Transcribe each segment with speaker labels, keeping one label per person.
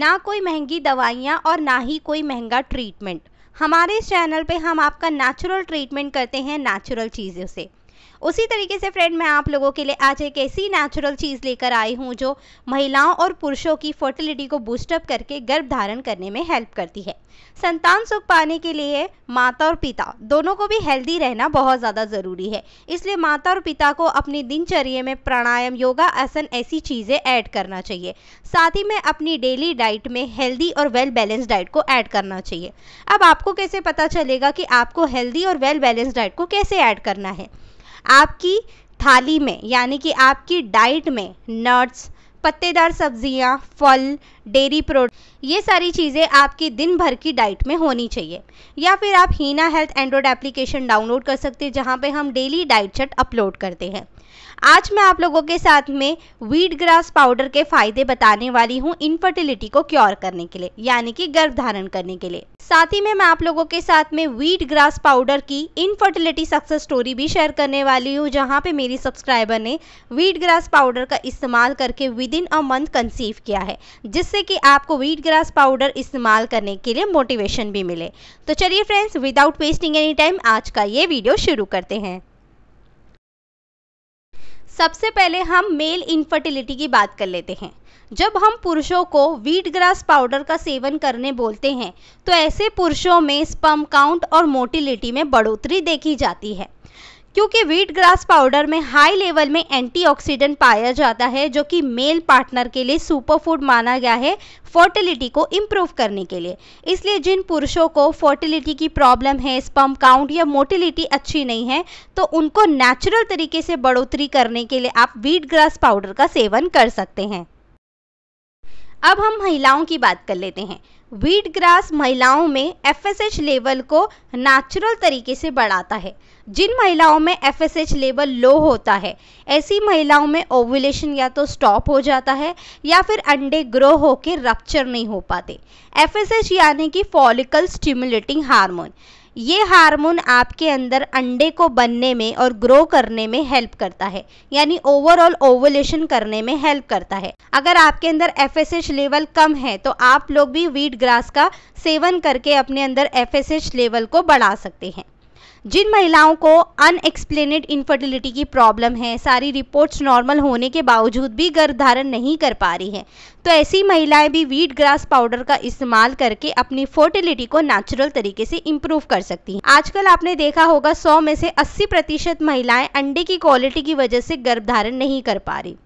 Speaker 1: ना कोई महंगी दवाइयाँ और ना ही कोई महंगा ट्रीटमेंट हमारे इस चैनल पे हम आपका नेचुरल ट्रीटमेंट करते हैं नेचुरल चीज़ों से उसी तरीके से फ्रेंड मैं आप लोगों के लिए आज एक ऐसी नेचुरल चीज़ लेकर आई हूँ जो महिलाओं और पुरुषों की फर्टिलिटी को बूस्टअप करके गर्भ धारण करने में हेल्प करती है संतान सुख पाने के लिए माता और पिता दोनों को भी हेल्दी रहना बहुत ज़्यादा ज़रूरी है इसलिए माता और पिता को अपनी दिनचर्या में प्राणायाम योगा आसन ऐसी चीज़ें ऐड करना चाहिए साथ ही में अपनी डेली डाइट में हेल्दी और वेल बैलेंस डाइट को ऐड करना चाहिए अब आपको कैसे पता चलेगा कि आपको हेल्दी और वेल बैलेंस डाइट को कैसे ऐड करना है आपकी थाली में यानी कि आपकी डाइट में नट्स पत्तेदार सब्जियां, फल डेयरी प्रोडक्ट ये सारी चीज़ें आपकी दिन भर की डाइट में होनी चाहिए या फिर आप Heena health android application download कर सकते हैं जहाँ पे हम डेली डाइट चट अपलोड करते हैं आज मैं आप लोगों के साथ में वीट ग्रास पाउडर के फायदे बताने वाली हूँ इनफर्टिलिटी को क्योर करने के लिए यानी कि गर्भ धारण करने के लिए साथ ही में मैं आप लोगों के साथ में वीट ग्रास पाउडर की इनफर्टिलिटी सक्सेस स्टोरी भी शेयर करने वाली हूँ जहाँ पे मेरी सब्सक्राइबर ने वीट ग्रास पाउडर का इस्तेमाल करके within a month conceive किया है जिससे कि आपको वीट ग्रास पाउडर इस्तेमाल करने के लिए मोटिवेशन भी मिले तो चलिए friends without wasting any time आज का ये वीडियो शुरू करते हैं सबसे पहले हम मेल इनफर्टिलिटी की बात कर लेते हैं जब हम पुरुषों को वीट ग्रास पाउडर का सेवन करने बोलते हैं तो ऐसे पुरुषों में स्पम काउंट और मोटिलिटी में बढ़ोतरी देखी जाती है क्योंकि व्हीट ग्रास पाउडर में हाई लेवल में एंटीऑक्सीडेंट पाया जाता है जो कि मेल पार्टनर के लिए सुपर फूड माना गया है फर्टिलिटी को इम्प्रूव करने के लिए इसलिए जिन पुरुषों को फर्टिलिटी की प्रॉब्लम है स्पम काउंट या मोटिलिटी अच्छी नहीं है तो उनको नेचुरल तरीके से बढ़ोतरी करने के लिए आप व्हीट ग्रास पाउडर का सेवन कर सकते हैं अब हम महिलाओं की बात कर लेते हैं वीट ग्रास महिलाओं में एफ लेवल को नेचुरल तरीके से बढ़ाता है जिन महिलाओं में एफ लेवल लो होता है ऐसी महिलाओं में ओवुलेशन या तो स्टॉप हो जाता है या फिर अंडे ग्रो होकर रप्चर नहीं हो पाते एफ यानी कि फॉलिकल स्टिमुलेटिंग हार्मोन ये हार्मोन आपके अंदर अंडे को बनने में और ग्रो करने में हेल्प करता है यानी ओवरऑल ओवोलेशन करने में हेल्प करता है अगर आपके अंदर एफ लेवल कम है तो आप लोग भी वीट ग्रास का सेवन करके अपने अंदर एफ लेवल को बढ़ा सकते हैं जिन महिलाओं को अनएक्सप्लेनेड इनफर्टिलिटी की प्रॉब्लम है सारी रिपोर्ट्स नॉर्मल होने के बावजूद भी गर्भ धारण नहीं कर पा रही हैं तो ऐसी महिलाएं भी वीट ग्रास पाउडर का इस्तेमाल करके अपनी फर्टिलिटी को नेचुरल तरीके से इम्प्रूव कर सकती हैं आजकल आपने देखा होगा सौ में से अस्सी प्रतिशत महिलाएं अंडे की क्वालिटी की वजह से गर्भ धारण नहीं कर पा रही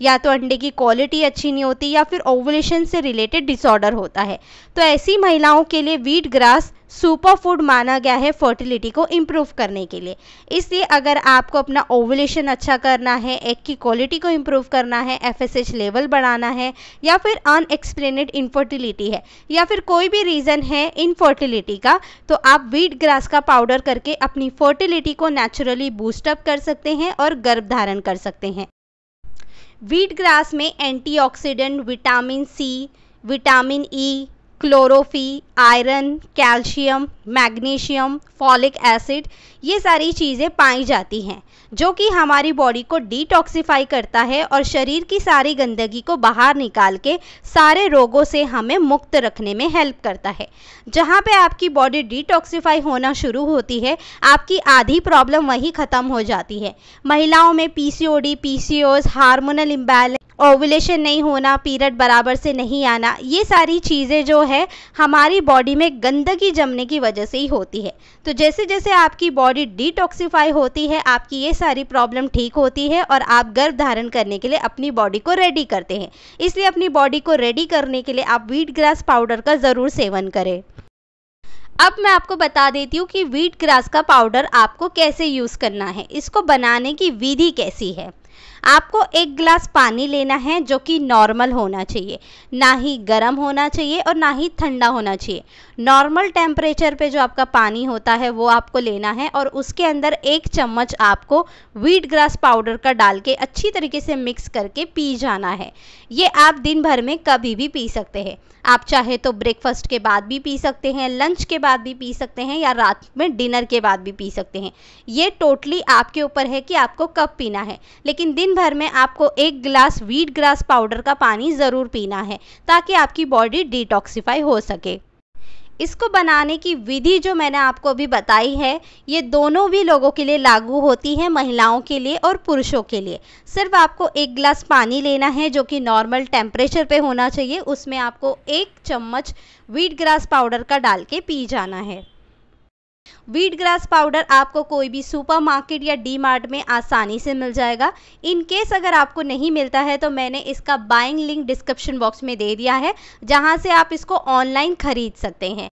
Speaker 1: या तो अंडे की क्वालिटी अच्छी नहीं होती या फिर ओवुलेशन से रिलेटेड डिसऑर्डर होता है तो ऐसी महिलाओं के लिए वीट ग्रास सुपर फूड माना गया है फर्टिलिटी को इम्प्रूव करने के लिए इसलिए अगर आपको अपना ओवुलेशन अच्छा करना है एग की क्वालिटी को इम्प्रूव करना है एफएसएच लेवल बढ़ाना है या फिर अनएक्सप्लेनेड इनफर्टिलिटी है या फिर कोई भी रीज़न है इनफर्टिलिटी का तो आप वीट ग्रास का पाउडर करके अपनी फर्टिलिटी को नेचुरली बूस्टअप कर सकते हैं और गर्भ धारण कर सकते हैं वीट ग्रास में antioxidant vitamin C vitamin E chlorophyll iron calcium magnesium folic acid ये सारी चीज़ें पाई जाती हैं जो कि हमारी बॉडी को डिटॉक्सिफाई करता है और शरीर की सारी गंदगी को बाहर निकाल के सारे रोगों से हमें मुक्त रखने में हेल्प करता है जहाँ पे आपकी बॉडी डिटॉक्सिफाई होना शुरू होती है आपकी आधी प्रॉब्लम वहीं ख़त्म हो जाती है महिलाओं में C PCOS, hormonal imbalance ovulation नहीं होना पीरियड बराबर से नहीं आना ये सारी चीज़ें जो है हमारी बॉडी में गंदगी जमने की वजह से ही होती है तो जैसे जैसे आपकी बॉडी डिटॉक्सीफाई होती है आपकी ये सारी प्रॉब्लम ठीक होती है और आप गर्भ धारण करने के लिए अपनी बॉडी को रेडी करते हैं इसलिए अपनी बॉडी को रेडी करने के लिए आप वीट ग्रास पाउडर का ज़रूर सेवन करें अब मैं आपको बता देती हूँ कि वीट ग्रास का पाउडर आपको कैसे यूज़ करना है इसको बनाने की विधि कैसी है आपको एक गिलास पानी लेना है जो कि नॉर्मल होना चाहिए ना ही गर्म होना चाहिए और ना ही ठंडा होना चाहिए नॉर्मल टेम्परेचर पे जो आपका पानी होता है वो आपको लेना है और उसके अंदर एक चम्मच आपको व्हीट ग्रास पाउडर का डाल के अच्छी तरीके से मिक्स करके पी जाना है ये आप दिन भर में कभी भी पी सकते हैं आप चाहे तो ब्रेकफास्ट के बाद भी पी सकते हैं लंच के बाद भी पी सकते हैं या रात में डिनर के बाद भी पी सकते हैं ये टोटली आपके ऊपर है कि आपको कब पीना है लेकिन लेकिन दिन भर में आपको एक गिलास वीट ग्रास पाउडर का पानी ज़रूर पीना है ताकि आपकी बॉडी डिटॉक्सीफाई हो सके इसको बनाने की विधि जो मैंने आपको अभी बताई है ये दोनों भी लोगों के लिए लागू होती है महिलाओं के लिए और पुरुषों के लिए सिर्फ आपको एक गिलास पानी लेना है जो कि नॉर्मल टेम्परेचर पे होना चाहिए उसमें आपको एक चम्मच व्हीट ग्रास पाउडर का डाल के पी जाना है वीट ग्रास पाउडर आपको कोई भी सुपरमार्केट या डी मार्ट में आसानी से मिल जाएगा इन केस अगर आपको नहीं मिलता है तो मैंने इसका बाइंग लिंक डिस्क्रिप्शन बॉक्स में दे दिया है जहां से आप इसको ऑनलाइन खरीद सकते हैं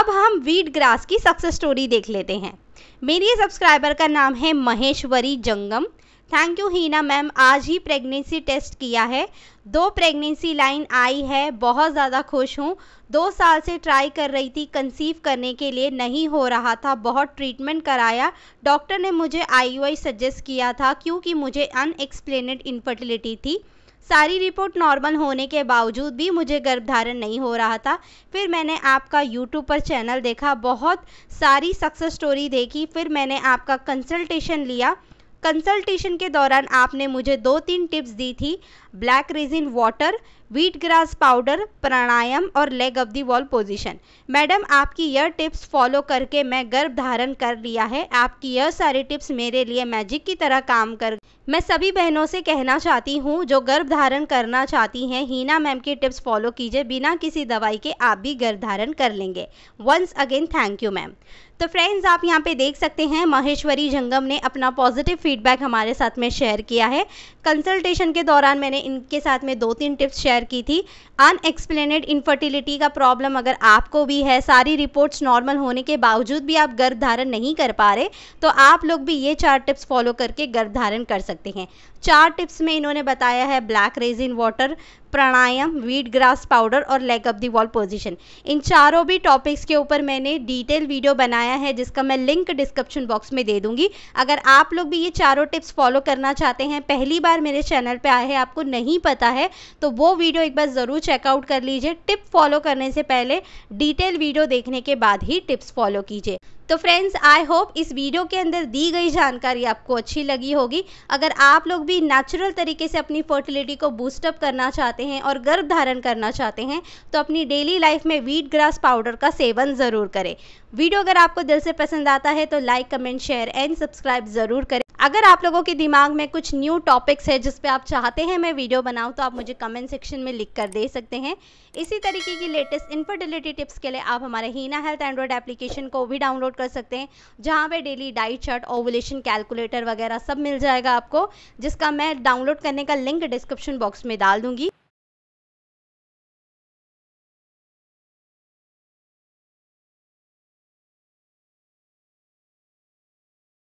Speaker 1: अब हम वीट ग्रास की सक्सेस स्टोरी देख लेते हैं मेरी सब्सक्राइबर का नाम है महेश्वरी जंगम थैंक यू हीना मैम आज ही प्रेगनेंसी टेस्ट किया है दो प्रेगनेंसी लाइन आई है बहुत ज़्यादा खुश हूँ दो साल से ट्राई कर रही थी कंसीव करने के लिए नहीं हो रहा था बहुत ट्रीटमेंट कराया डॉक्टर ने मुझे आई सजेस्ट किया था क्योंकि मुझे अनएक्सप्लेनड इनफर्टिलिटी थी सारी रिपोर्ट नॉर्मल होने के बावजूद भी मुझे गर्भधारण नहीं हो रहा था फिर मैंने आपका यूट्यूब पर चैनल देखा बहुत सारी सक्सेस स्टोरी देखी फिर मैंने आपका कंसल्टेशन लिया कंसल्टेशन के दौरान आपने मुझे दो तीन टिप्स दी थी black raisin water wheat grass powder प्राणायाम और leg off the wall position madam आपकी यह टिप्स फॉलो करके मैं गर्भ धारण कर लिया है आपकी यह सारी टिप्स मेरे लिए मैजिक की तरह काम कर मैं सभी बहनों से कहना चाहती हूँ जो गर्भ धारण करना चाहती हैं हीना मैम की टिप्स फॉलो कीजिए बिना किसी दवाई के आप भी गर्भ धारण कर लेंगे once again thank you ma'am तो फ्रेंड्स आप यहाँ पे देख सकते हैं महेश्वरी जंगम ने अपना पॉजिटिव फीडबैक हमारे साथ में शेयर किया है कंसल्टेशन के दौरान मैंने इनके साथ में दो तीन टिप्स शेयर की थी अनएक्सप्लेनेड इनफर्टिलिटी का प्रॉब्लम अगर आपको भी है सारी रिपोर्ट्स नॉर्मल होने के बावजूद भी आप गर्भ धारण नहीं कर पा रहे तो आप लोग भी ये चार टिप्स फॉलो करके गर्भ धारण कर सकते हैं चार टिप्स में इन्होंने बताया है ब्लैक रेजिन वाटर प्राणायाम वीट ग्रास पाउडर और leg up the wall position इन चारों भी टॉपिक्स के ऊपर मैंने डिटेल वीडियो बनाया है जिसका मैं लिंक डिस्क्रिप्शन बॉक्स में दे दूंगी अगर आप लोग भी ये चारों टिप्स फॉलो करना चाहते हैं पहली बार मेरे चैनल पे आए हैं आपको नहीं पता है तो वो वीडियो एक बार ज़रूर चेकआउट कर लीजिए टिप फॉलो करने से पहले डिटेल वीडियो देखने के बाद ही टिप्स फॉलो कीजिए तो फ्रेंड्स आई होप इस वीडियो के अंदर दी गई जानकारी आपको अच्छी लगी होगी अगर आप लोग भी नेचुरल तरीके से अपनी फर्टिलिटी को बूस्टअप करना चाहते हैं और गर्भ धारण करना चाहते हैं तो अपनी डेली लाइफ में वीट ग्रास पाउडर का सेवन ज़रूर करें वीडियो अगर आपको दिल से पसंद आता है तो like comment share and subscribe जरूर करें अगर आप लोगों के दिमाग में कुछ न्यू टॉपिक्स है जिस पे आप चाहते हैं मैं वीडियो बनाऊं तो आप मुझे कमेंट सेक्शन में लिख कर दे सकते हैं इसी तरीके की लेटेस्ट इन्फर्टिलिटी टिप्स के लिए आप हमारे हीना हेल्थ एंड्रॉयड एप्लीकेशन को भी डाउनलोड कर सकते हैं जहाँ पे daily diet chart ovulation calculator वगैरह सब मिल जाएगा आपको जिसका मैं डाउनलोड करने का लिंक डिस्क्रिप्शन बॉक्स में डाल दूंगी